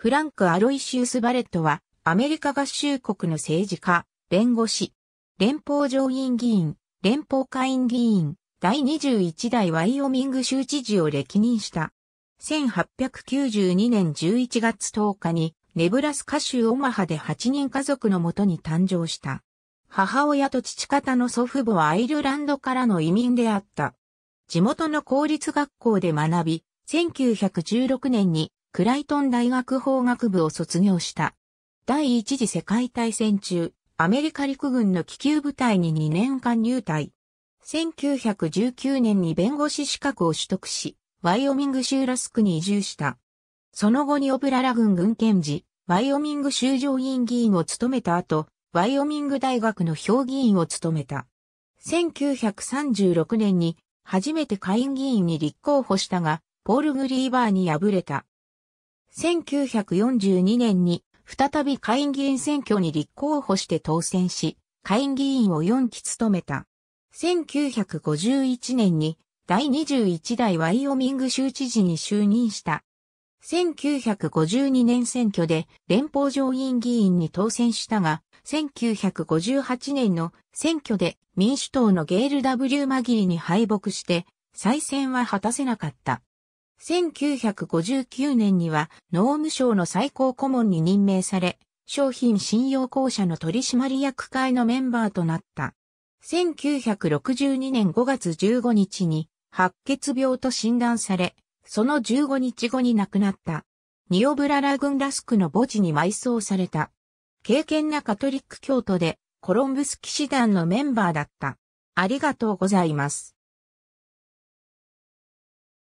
フランク・アロイシウス・バレットは、アメリカ合衆国の政治家、弁護士、連邦上院議員、連邦下院議員、第21代ワイオミング州知事を歴任した。1892年11月10日に、ネブラスカ州オマハで8人家族のもとに誕生した。母親と父方の祖父母はアイルランドからの移民であった。地元の公立学校で学び、1916年にクライトン大学法学部を卒業した。第一次世界大戦中、アメリカ陸軍の気球部隊に2年間入隊。1919年に弁護士資格を取得し、ワイオミング州ラスクに移住した。その後にオブララ軍軍検事、ワイオミング州上院議員を務めた後、ワイオミング大学の評議員を務めた。1936年に初めて下院議員に立候補したが、ポール・グリーバーに敗れた。1942年に再び下院議員選挙に立候補して当選し、下院議員を4期務めた。1951年に第21代ワイオミング州知事に就任した。1952年選挙で連邦上院議員に当選したが、1958年の選挙で民主党のゲール・ W・ マギに敗北して再選は果たせなかった。1959年には農務省の最高顧問に任命され、商品信用公社の取締役会のメンバーとなった。1962年5月15日に白血病と診断され、その15日後に亡くなった。ニオブラランラスクの墓地に埋葬された。敬虔なカトリック教徒でコロンブス騎士団のメンバーだった。ありがとうございます。